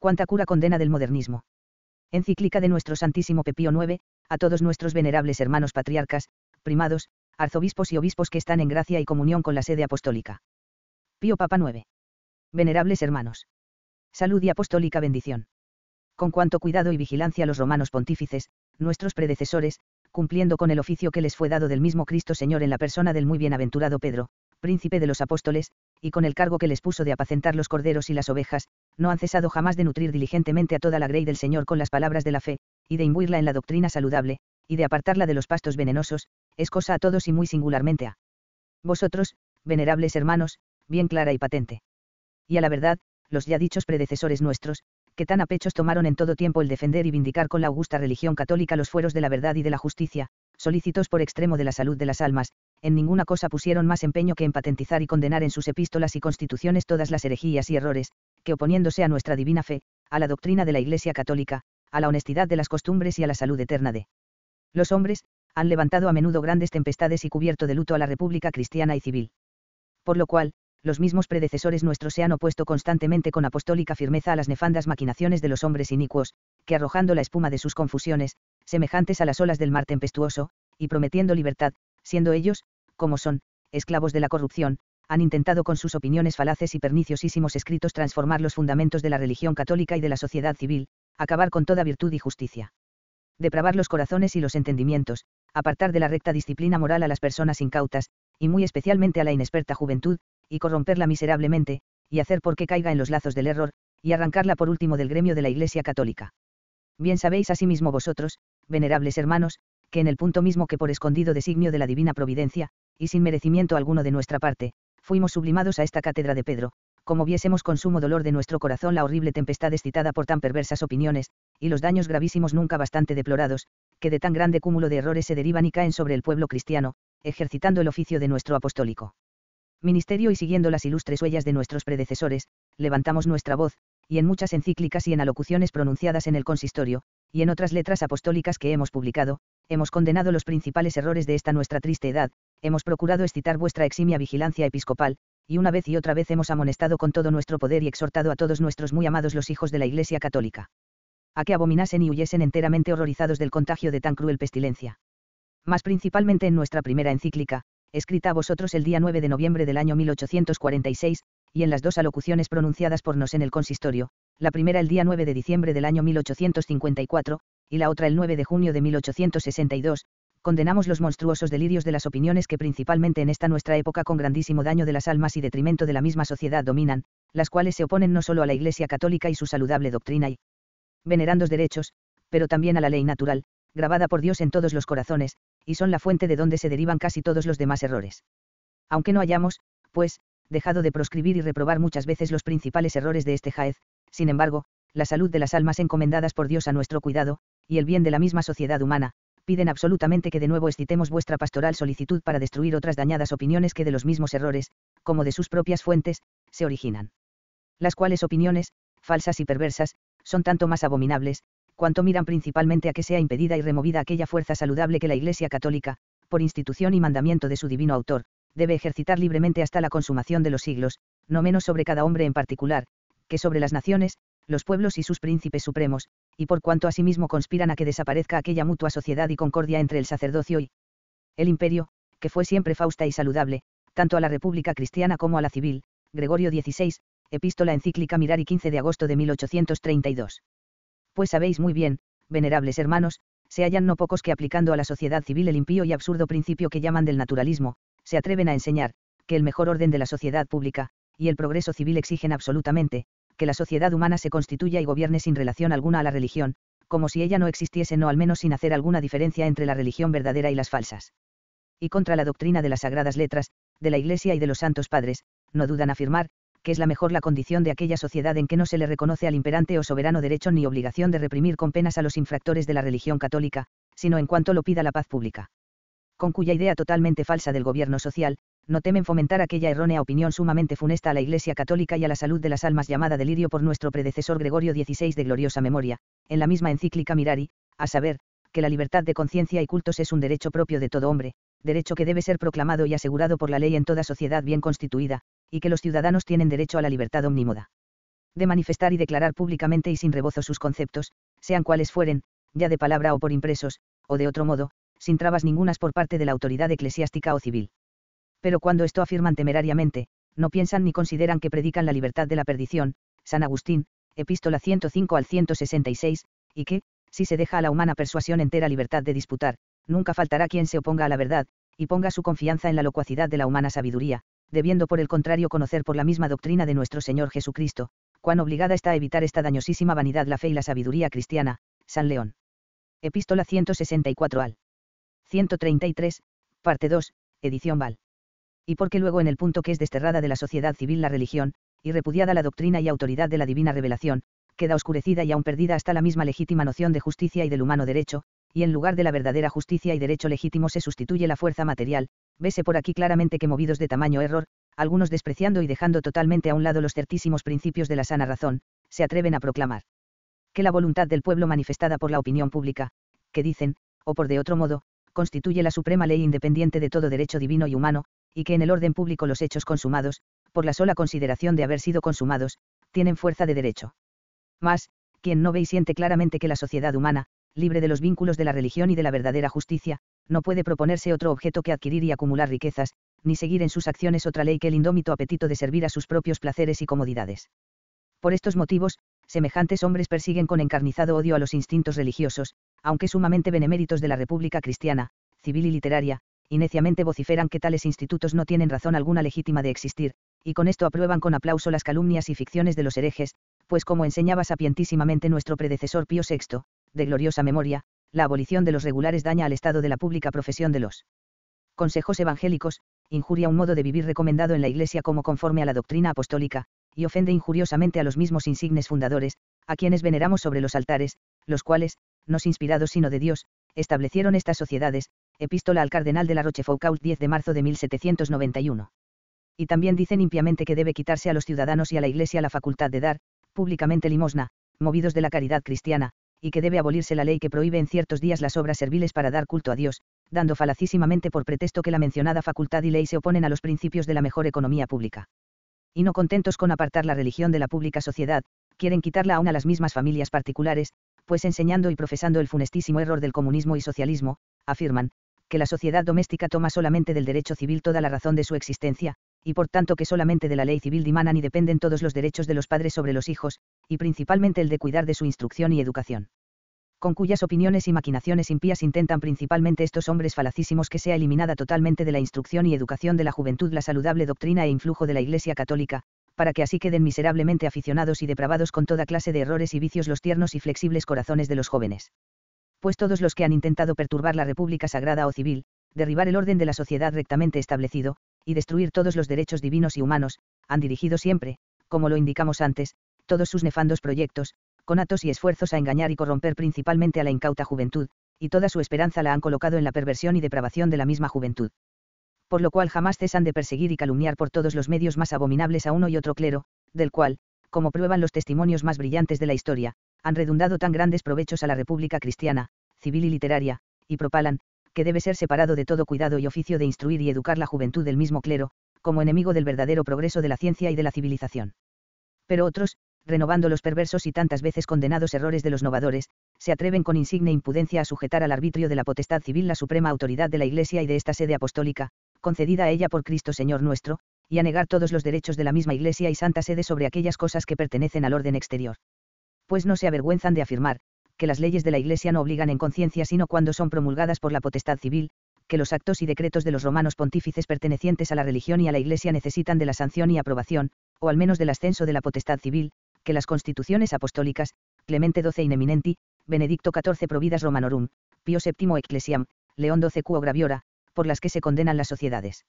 cuánta cura condena del modernismo. Encíclica de nuestro Santísimo Pepío IX, a todos nuestros venerables hermanos patriarcas, primados, arzobispos y obispos que están en gracia y comunión con la sede apostólica. Pío Papa IX. Venerables hermanos. Salud y apostólica bendición. Con cuánto cuidado y vigilancia los romanos pontífices, nuestros predecesores, cumpliendo con el oficio que les fue dado del mismo Cristo Señor en la persona del muy bienaventurado Pedro, príncipe de los apóstoles, y con el cargo que les puso de apacentar los corderos y las ovejas, no han cesado jamás de nutrir diligentemente a toda la grey del Señor con las palabras de la fe, y de imbuirla en la doctrina saludable, y de apartarla de los pastos venenosos, es cosa a todos y muy singularmente a vosotros, venerables hermanos, bien clara y patente. Y a la verdad, los ya dichos predecesores nuestros, que tan a pechos tomaron en todo tiempo el defender y vindicar con la augusta religión católica los fueros de la verdad y de la justicia, solícitos por extremo de la salud de las almas, en ninguna cosa pusieron más empeño que en patentizar y condenar en sus epístolas y constituciones todas las herejías y errores, que oponiéndose a nuestra divina fe, a la doctrina de la Iglesia católica, a la honestidad de las costumbres y a la salud eterna de los hombres, han levantado a menudo grandes tempestades y cubierto de luto a la República cristiana y civil. Por lo cual, los mismos predecesores nuestros se han opuesto constantemente con apostólica firmeza a las nefandas maquinaciones de los hombres inicuos, que arrojando la espuma de sus confusiones, semejantes a las olas del mar tempestuoso, y prometiendo libertad, siendo ellos, como son, esclavos de la corrupción, han intentado con sus opiniones falaces y perniciosísimos escritos transformar los fundamentos de la religión católica y de la sociedad civil, acabar con toda virtud y justicia. Depravar los corazones y los entendimientos, apartar de la recta disciplina moral a las personas incautas, y muy especialmente a la inexperta juventud, y corromperla miserablemente, y hacer porque caiga en los lazos del error, y arrancarla por último del gremio de la Iglesia Católica. Bien sabéis asimismo vosotros, venerables hermanos, que en el punto mismo que por escondido designio de la divina providencia, y sin merecimiento alguno de nuestra parte, fuimos sublimados a esta cátedra de Pedro, como viésemos con sumo dolor de nuestro corazón la horrible tempestad excitada por tan perversas opiniones, y los daños gravísimos nunca bastante deplorados, que de tan grande cúmulo de errores se derivan y caen sobre el pueblo cristiano, ejercitando el oficio de nuestro apostólico. Ministerio y siguiendo las ilustres huellas de nuestros predecesores, levantamos nuestra voz, y en muchas encíclicas y en alocuciones pronunciadas en el consistorio, y en otras letras apostólicas que hemos publicado, hemos condenado los principales errores de esta nuestra triste edad, hemos procurado excitar vuestra eximia vigilancia episcopal, y una vez y otra vez hemos amonestado con todo nuestro poder y exhortado a todos nuestros muy amados los hijos de la Iglesia Católica. A que abominasen y huyesen enteramente horrorizados del contagio de tan cruel pestilencia. Más principalmente en nuestra primera encíclica, escrita a vosotros el día 9 de noviembre del año 1846, y en las dos alocuciones pronunciadas por nos en el consistorio, la primera el día 9 de diciembre del año 1854, y la otra el 9 de junio de 1862, condenamos los monstruosos delirios de las opiniones que principalmente en esta nuestra época con grandísimo daño de las almas y detrimento de la misma sociedad dominan, las cuales se oponen no solo a la Iglesia católica y su saludable doctrina y venerandos derechos, pero también a la ley natural, grabada por Dios en todos los corazones, y son la fuente de donde se derivan casi todos los demás errores. Aunque no hayamos, pues, dejado de proscribir y reprobar muchas veces los principales errores de este jaez, sin embargo, la salud de las almas encomendadas por Dios a nuestro cuidado, y el bien de la misma sociedad humana, piden absolutamente que de nuevo excitemos vuestra pastoral solicitud para destruir otras dañadas opiniones que de los mismos errores, como de sus propias fuentes, se originan. Las cuales opiniones, falsas y perversas, son tanto más abominables, cuanto miran principalmente a que sea impedida y removida aquella fuerza saludable que la Iglesia Católica, por institución y mandamiento de su divino autor, debe ejercitar libremente hasta la consumación de los siglos, no menos sobre cada hombre en particular, que sobre las naciones, los pueblos y sus príncipes supremos, y por cuanto asimismo conspiran a que desaparezca aquella mutua sociedad y concordia entre el sacerdocio y el imperio, que fue siempre fausta y saludable, tanto a la República Cristiana como a la civil, Gregorio XVI, epístola encíclica Mirari 15 de agosto de 1832. Pues sabéis muy bien, venerables hermanos, se hallan no pocos que aplicando a la sociedad civil el impío y absurdo principio que llaman del naturalismo, se atreven a enseñar, que el mejor orden de la sociedad pública, y el progreso civil exigen absolutamente, que la sociedad humana se constituya y gobierne sin relación alguna a la religión, como si ella no existiese, no al menos sin hacer alguna diferencia entre la religión verdadera y las falsas. Y contra la doctrina de las sagradas letras, de la Iglesia y de los santos padres, no dudan afirmar, que es la mejor la condición de aquella sociedad en que no se le reconoce al imperante o soberano derecho ni obligación de reprimir con penas a los infractores de la religión católica, sino en cuanto lo pida la paz pública. Con cuya idea totalmente falsa del gobierno social, no temen fomentar aquella errónea opinión sumamente funesta a la Iglesia Católica y a la salud de las almas llamada delirio por nuestro predecesor Gregorio XVI de gloriosa memoria, en la misma encíclica Mirari, a saber, que la libertad de conciencia y cultos es un derecho propio de todo hombre, derecho que debe ser proclamado y asegurado por la ley en toda sociedad bien constituida, y que los ciudadanos tienen derecho a la libertad omnímoda. De manifestar y declarar públicamente y sin rebozo sus conceptos, sean cuales fueren, ya de palabra o por impresos, o de otro modo, sin trabas ningunas por parte de la autoridad eclesiástica o civil pero cuando esto afirman temerariamente, no piensan ni consideran que predican la libertad de la perdición, San Agustín, epístola 105 al 166, y que, si se deja a la humana persuasión entera libertad de disputar, nunca faltará quien se oponga a la verdad, y ponga su confianza en la locuacidad de la humana sabiduría, debiendo por el contrario conocer por la misma doctrina de nuestro Señor Jesucristo, cuán obligada está a evitar esta dañosísima vanidad la fe y la sabiduría cristiana, San León. Epístola 164 al 133, parte 2, edición Val y porque luego en el punto que es desterrada de la sociedad civil la religión, y repudiada la doctrina y autoridad de la divina revelación, queda oscurecida y aún perdida hasta la misma legítima noción de justicia y del humano derecho, y en lugar de la verdadera justicia y derecho legítimo se sustituye la fuerza material, vese por aquí claramente que movidos de tamaño error, algunos despreciando y dejando totalmente a un lado los certísimos principios de la sana razón, se atreven a proclamar que la voluntad del pueblo manifestada por la opinión pública, que dicen, o por de otro modo, constituye la suprema ley independiente de todo derecho divino y humano, y que en el orden público los hechos consumados, por la sola consideración de haber sido consumados, tienen fuerza de derecho. Mas, quien no ve y siente claramente que la sociedad humana, libre de los vínculos de la religión y de la verdadera justicia, no puede proponerse otro objeto que adquirir y acumular riquezas, ni seguir en sus acciones otra ley que el indómito apetito de servir a sus propios placeres y comodidades. Por estos motivos, semejantes hombres persiguen con encarnizado odio a los instintos religiosos, aunque sumamente beneméritos de la República Cristiana, civil y literaria, y neciamente vociferan que tales institutos no tienen razón alguna legítima de existir, y con esto aprueban con aplauso las calumnias y ficciones de los herejes, pues como enseñaba sapientísimamente nuestro predecesor Pío VI, de gloriosa memoria, la abolición de los regulares daña al estado de la pública profesión de los consejos evangélicos, injuria un modo de vivir recomendado en la Iglesia como conforme a la doctrina apostólica, y ofende injuriosamente a los mismos insignes fundadores, a quienes veneramos sobre los altares, los cuales, no inspirados sino de Dios, establecieron estas sociedades, epístola al cardenal de la Rochefoucauld 10 de marzo de 1791. Y también dicen impiamente que debe quitarse a los ciudadanos y a la Iglesia la facultad de dar, públicamente limosna, movidos de la caridad cristiana, y que debe abolirse la ley que prohíbe en ciertos días las obras serviles para dar culto a Dios, dando falacísimamente por pretexto que la mencionada facultad y ley se oponen a los principios de la mejor economía pública. Y no contentos con apartar la religión de la pública sociedad, quieren quitarla aún a las mismas familias particulares, pues enseñando y profesando el funestísimo error del comunismo y socialismo, afirman, que la sociedad doméstica toma solamente del derecho civil toda la razón de su existencia, y por tanto que solamente de la ley civil dimanan y dependen todos los derechos de los padres sobre los hijos, y principalmente el de cuidar de su instrucción y educación. Con cuyas opiniones y maquinaciones impías intentan principalmente estos hombres falacísimos que sea eliminada totalmente de la instrucción y educación de la juventud la saludable doctrina e influjo de la Iglesia católica, para que así queden miserablemente aficionados y depravados con toda clase de errores y vicios los tiernos y flexibles corazones de los jóvenes. Pues todos los que han intentado perturbar la República Sagrada o Civil, derribar el orden de la sociedad rectamente establecido, y destruir todos los derechos divinos y humanos, han dirigido siempre, como lo indicamos antes, todos sus nefandos proyectos, con atos y esfuerzos a engañar y corromper principalmente a la incauta juventud, y toda su esperanza la han colocado en la perversión y depravación de la misma juventud por lo cual jamás cesan de perseguir y calumniar por todos los medios más abominables a uno y otro clero, del cual, como prueban los testimonios más brillantes de la historia, han redundado tan grandes provechos a la República cristiana, civil y literaria, y propalan, que debe ser separado de todo cuidado y oficio de instruir y educar la juventud del mismo clero, como enemigo del verdadero progreso de la ciencia y de la civilización. Pero otros, renovando los perversos y tantas veces condenados errores de los novadores, se atreven con insigne impudencia a sujetar al arbitrio de la potestad civil la suprema autoridad de la Iglesia y de esta sede apostólica, concedida a ella por Cristo Señor nuestro, y a negar todos los derechos de la misma Iglesia y Santa Sede sobre aquellas cosas que pertenecen al orden exterior. Pues no se avergüenzan de afirmar, que las leyes de la Iglesia no obligan en conciencia sino cuando son promulgadas por la potestad civil, que los actos y decretos de los romanos pontífices pertenecientes a la religión y a la Iglesia necesitan de la sanción y aprobación, o al menos del ascenso de la potestad civil, que las constituciones apostólicas, Clemente XII in Benedicto XIV Providas Romanorum, Pío VII Ecclesiam, León XII Quo Graviora, por las que se condenan las sociedades.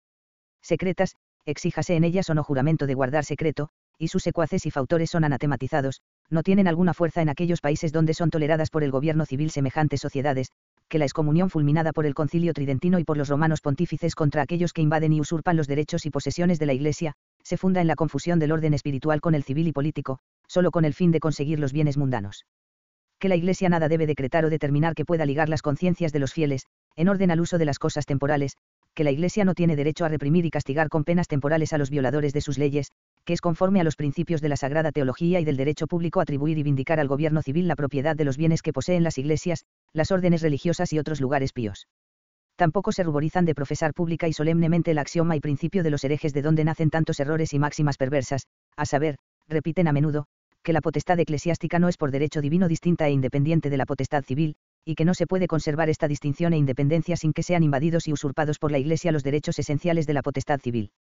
Secretas, exíjase en ellas o no juramento de guardar secreto, y sus secuaces y fautores son anatematizados, no tienen alguna fuerza en aquellos países donde son toleradas por el gobierno civil semejantes sociedades, que la excomunión fulminada por el concilio tridentino y por los romanos pontífices contra aquellos que invaden y usurpan los derechos y posesiones de la Iglesia, se funda en la confusión del orden espiritual con el civil y político, solo con el fin de conseguir los bienes mundanos. Que la Iglesia nada debe decretar o determinar que pueda ligar las conciencias de los fieles, en orden al uso de las cosas temporales, que la Iglesia no tiene derecho a reprimir y castigar con penas temporales a los violadores de sus leyes, que es conforme a los principios de la Sagrada Teología y del derecho público atribuir y vindicar al gobierno civil la propiedad de los bienes que poseen las iglesias, las órdenes religiosas y otros lugares píos. Tampoco se ruborizan de profesar pública y solemnemente el axioma y principio de los herejes de donde nacen tantos errores y máximas perversas, a saber, repiten a menudo, que la potestad eclesiástica no es por derecho divino distinta e independiente de la potestad civil, y que no se puede conservar esta distinción e independencia sin que sean invadidos y usurpados por la Iglesia los derechos esenciales de la potestad civil.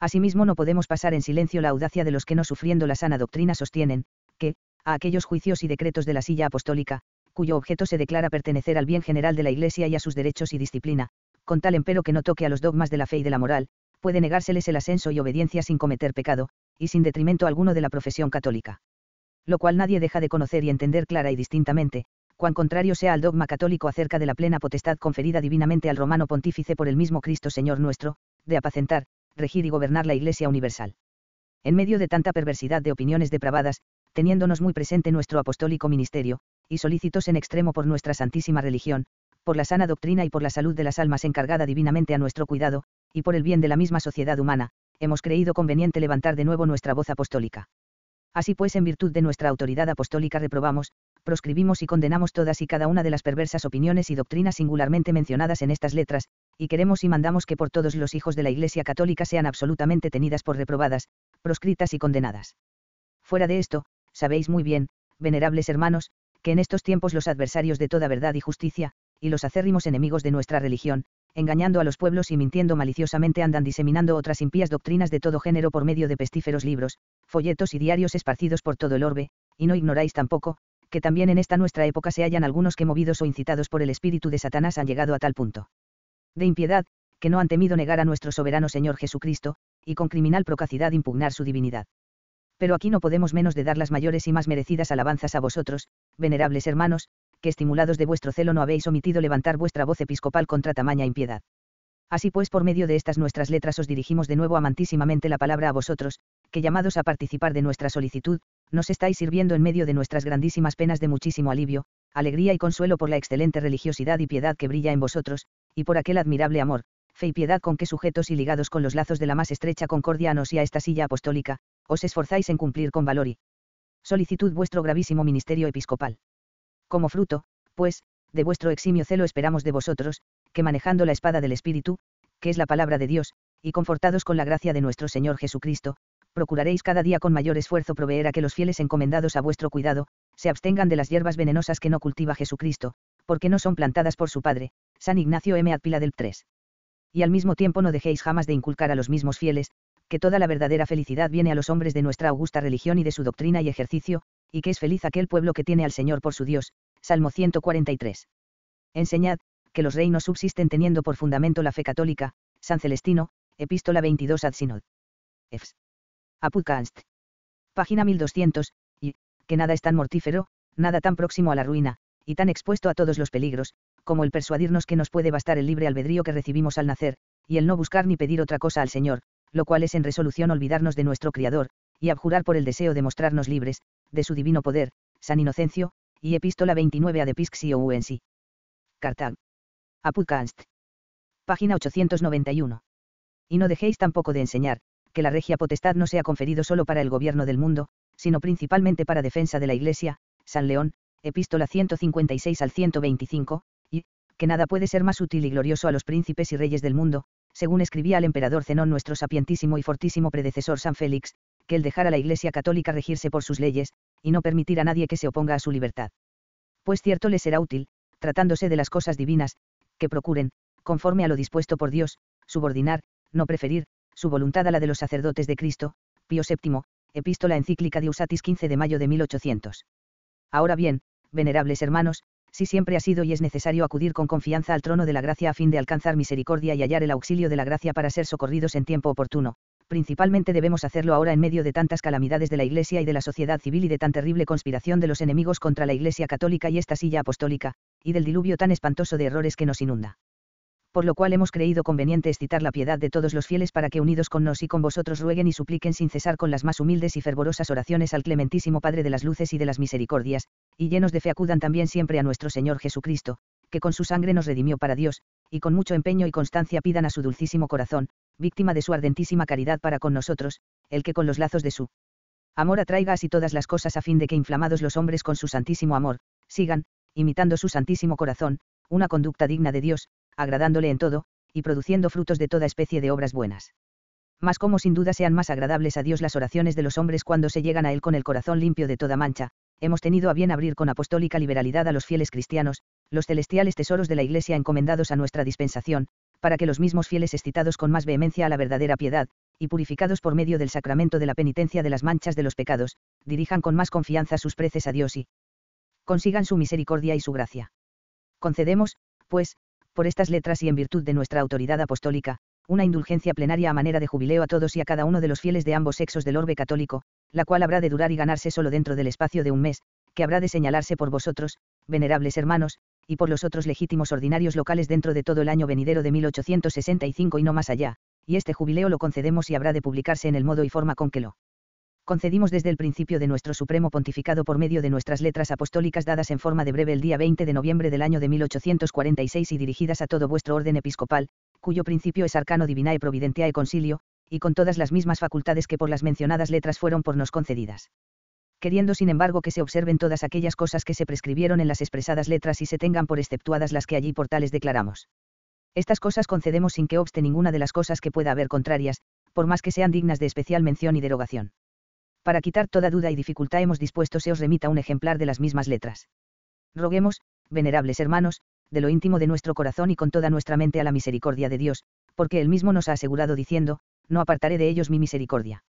Asimismo, no podemos pasar en silencio la audacia de los que no sufriendo la sana doctrina sostienen, que, a aquellos juicios y decretos de la silla apostólica, cuyo objeto se declara pertenecer al bien general de la Iglesia y a sus derechos y disciplina, con tal empero que no toque a los dogmas de la fe y de la moral, puede negárseles el ascenso y obediencia sin cometer pecado, y sin detrimento alguno de la profesión católica. Lo cual nadie deja de conocer y entender clara y distintamente, cuán contrario sea al dogma católico acerca de la plena potestad conferida divinamente al romano pontífice por el mismo Cristo Señor nuestro, de apacentar, regir y gobernar la Iglesia universal. En medio de tanta perversidad de opiniones depravadas, teniéndonos muy presente nuestro apostólico ministerio, y solícitos en extremo por nuestra santísima religión, por la sana doctrina y por la salud de las almas encargada divinamente a nuestro cuidado, y por el bien de la misma sociedad humana, hemos creído conveniente levantar de nuevo nuestra voz apostólica. Así pues, en virtud de nuestra autoridad apostólica reprobamos, proscribimos y condenamos todas y cada una de las perversas opiniones y doctrinas singularmente mencionadas en estas letras, y queremos y mandamos que por todos los hijos de la Iglesia Católica sean absolutamente tenidas por reprobadas, proscritas y condenadas. Fuera de esto, sabéis muy bien, venerables hermanos, que en estos tiempos los adversarios de toda verdad y justicia, y los acérrimos enemigos de nuestra religión, engañando a los pueblos y mintiendo maliciosamente andan diseminando otras impías doctrinas de todo género por medio de pestíferos libros, folletos y diarios esparcidos por todo el orbe, y no ignoráis tampoco, que también en esta nuestra época se hallan algunos que movidos o incitados por el espíritu de Satanás han llegado a tal punto de impiedad, que no han temido negar a nuestro soberano Señor Jesucristo, y con criminal procacidad impugnar su divinidad. Pero aquí no podemos menos de dar las mayores y más merecidas alabanzas a vosotros, venerables hermanos, que estimulados de vuestro celo no habéis omitido levantar vuestra voz episcopal contra tamaña impiedad. Así pues, por medio de estas nuestras letras os dirigimos de nuevo amantísimamente la palabra a vosotros, que llamados a participar de nuestra solicitud, nos estáis sirviendo en medio de nuestras grandísimas penas de muchísimo alivio, alegría y consuelo por la excelente religiosidad y piedad que brilla en vosotros, y por aquel admirable amor, fe y piedad con que sujetos y ligados con los lazos de la más estrecha concordia nos y a esta silla apostólica, os esforzáis en cumplir con valor y solicitud vuestro gravísimo ministerio episcopal. Como fruto, pues, de vuestro eximio celo esperamos de vosotros, que manejando la espada del Espíritu, que es la palabra de Dios, y confortados con la gracia de nuestro Señor Jesucristo, procuraréis cada día con mayor esfuerzo proveer a que los fieles encomendados a vuestro cuidado, se abstengan de las hierbas venenosas que no cultiva Jesucristo, porque no son plantadas por su Padre, San Ignacio M. Adpila del 3. Y al mismo tiempo no dejéis jamás de inculcar a los mismos fieles, que toda la verdadera felicidad viene a los hombres de nuestra augusta religión y de su doctrina y ejercicio, y que es feliz aquel pueblo que tiene al Señor por su Dios. Salmo 143. Enseñad, que los reinos subsisten teniendo por fundamento la fe católica, San Celestino, Epístola 22 ad Sinod a Página 1200, y, que nada es tan mortífero, nada tan próximo a la ruina, y tan expuesto a todos los peligros, como el persuadirnos que nos puede bastar el libre albedrío que recibimos al nacer, y el no buscar ni pedir otra cosa al Señor, lo cual es en resolución olvidarnos de nuestro Criador, y abjurar por el deseo de mostrarnos libres, de su divino poder, San Inocencio, y Epístola 29 a de o Uensi. Cartag. Apucanst. Página 891. Y no dejéis tampoco de enseñar, que la regia potestad no sea conferido solo para el gobierno del mundo, sino principalmente para defensa de la Iglesia, San León, epístola 156 al 125, y, que nada puede ser más útil y glorioso a los príncipes y reyes del mundo, según escribía al emperador Zenón nuestro sapientísimo y fortísimo predecesor San Félix, que el dejar a la Iglesia católica regirse por sus leyes, y no permitir a nadie que se oponga a su libertad. Pues cierto le será útil, tratándose de las cosas divinas, que procuren, conforme a lo dispuesto por Dios, subordinar, no preferir, su voluntad a la de los sacerdotes de Cristo, Pío VII, epístola encíclica de Usatis 15 de mayo de 1800. Ahora bien, venerables hermanos, si siempre ha sido y es necesario acudir con confianza al trono de la gracia a fin de alcanzar misericordia y hallar el auxilio de la gracia para ser socorridos en tiempo oportuno, principalmente debemos hacerlo ahora en medio de tantas calamidades de la Iglesia y de la sociedad civil y de tan terrible conspiración de los enemigos contra la Iglesia católica y esta silla apostólica, y del diluvio tan espantoso de errores que nos inunda por lo cual hemos creído conveniente excitar la piedad de todos los fieles para que unidos con nos y con vosotros rueguen y supliquen sin cesar con las más humildes y fervorosas oraciones al clementísimo Padre de las Luces y de las Misericordias, y llenos de fe acudan también siempre a nuestro Señor Jesucristo, que con su sangre nos redimió para Dios, y con mucho empeño y constancia pidan a su dulcísimo corazón, víctima de su ardentísima caridad para con nosotros, el que con los lazos de su amor atraiga así todas las cosas a fin de que inflamados los hombres con su santísimo amor, sigan, imitando su santísimo corazón, una conducta digna de Dios, agradándole en todo, y produciendo frutos de toda especie de obras buenas. Mas como sin duda sean más agradables a Dios las oraciones de los hombres cuando se llegan a Él con el corazón limpio de toda mancha, hemos tenido a bien abrir con apostólica liberalidad a los fieles cristianos, los celestiales tesoros de la Iglesia encomendados a nuestra dispensación, para que los mismos fieles excitados con más vehemencia a la verdadera piedad, y purificados por medio del sacramento de la penitencia de las manchas de los pecados, dirijan con más confianza sus preces a Dios y consigan su misericordia y su gracia. Concedemos, pues, por estas letras y en virtud de nuestra autoridad apostólica, una indulgencia plenaria a manera de jubileo a todos y a cada uno de los fieles de ambos sexos del orbe católico, la cual habrá de durar y ganarse solo dentro del espacio de un mes, que habrá de señalarse por vosotros, venerables hermanos, y por los otros legítimos ordinarios locales dentro de todo el año venidero de 1865 y no más allá, y este jubileo lo concedemos y habrá de publicarse en el modo y forma con que lo concedimos desde el principio de nuestro supremo pontificado por medio de nuestras letras apostólicas dadas en forma de breve el día 20 de noviembre del año de 1846 y dirigidas a todo vuestro orden episcopal, cuyo principio es arcano divinae providentiae concilio, y con todas las mismas facultades que por las mencionadas letras fueron por nos concedidas. Queriendo sin embargo que se observen todas aquellas cosas que se prescribieron en las expresadas letras y se tengan por exceptuadas las que allí por tales declaramos. Estas cosas concedemos sin que obste ninguna de las cosas que pueda haber contrarias, por más que sean dignas de especial mención y derogación para quitar toda duda y dificultad hemos dispuesto se os remita un ejemplar de las mismas letras. Roguemos, venerables hermanos, de lo íntimo de nuestro corazón y con toda nuestra mente a la misericordia de Dios, porque Él mismo nos ha asegurado diciendo, no apartaré de ellos mi misericordia.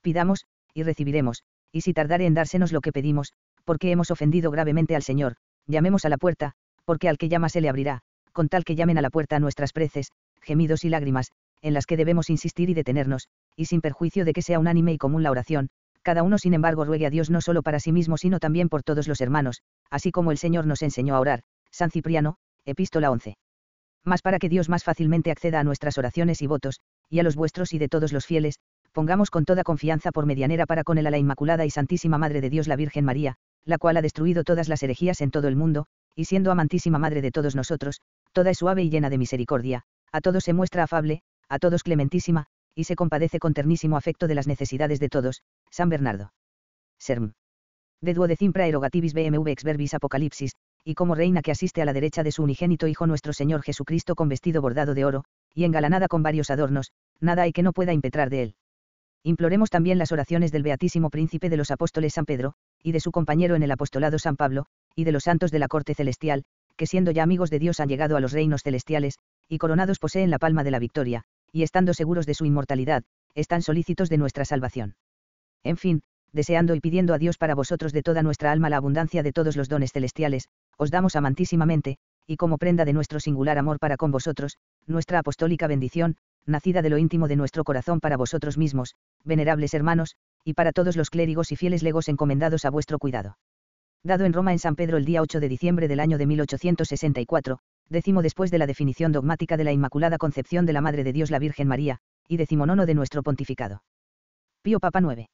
Pidamos, y recibiremos, y si tardare en dársenos lo que pedimos, porque hemos ofendido gravemente al Señor, llamemos a la puerta, porque al que llama se le abrirá, con tal que llamen a la puerta nuestras preces, gemidos y lágrimas, en las que debemos insistir y detenernos, y sin perjuicio de que sea unánime y común la oración, cada uno sin embargo ruegue a Dios no solo para sí mismo sino también por todos los hermanos, así como el Señor nos enseñó a orar, San Cipriano, Epístola 11. Mas para que Dios más fácilmente acceda a nuestras oraciones y votos, y a los vuestros y de todos los fieles, pongamos con toda confianza por medianera para con él a la Inmaculada y Santísima Madre de Dios la Virgen María, la cual ha destruido todas las herejías en todo el mundo, y siendo amantísima Madre de todos nosotros, toda es suave y llena de misericordia, a todos se muestra afable, a todos clementísima, y se compadece con ternísimo afecto de las necesidades de todos, San Bernardo. Serm. De duodecimpra erogativis bmv ex verbis apocalipsis, y como reina que asiste a la derecha de su unigénito Hijo nuestro Señor Jesucristo con vestido bordado de oro, y engalanada con varios adornos, nada hay que no pueda impetrar de él. Imploremos también las oraciones del Beatísimo Príncipe de los Apóstoles San Pedro, y de su compañero en el apostolado San Pablo, y de los santos de la corte celestial, que siendo ya amigos de Dios han llegado a los reinos celestiales, y coronados poseen la palma de la victoria, y estando seguros de su inmortalidad, están solícitos de nuestra salvación en fin, deseando y pidiendo a Dios para vosotros de toda nuestra alma la abundancia de todos los dones celestiales, os damos amantísimamente, y como prenda de nuestro singular amor para con vosotros, nuestra apostólica bendición, nacida de lo íntimo de nuestro corazón para vosotros mismos, venerables hermanos, y para todos los clérigos y fieles legos encomendados a vuestro cuidado. Dado en Roma en San Pedro el día 8 de diciembre del año de 1864, décimo después de la definición dogmática de la Inmaculada Concepción de la Madre de Dios la Virgen María, y decimonono de nuestro pontificado. Pío Papa 9.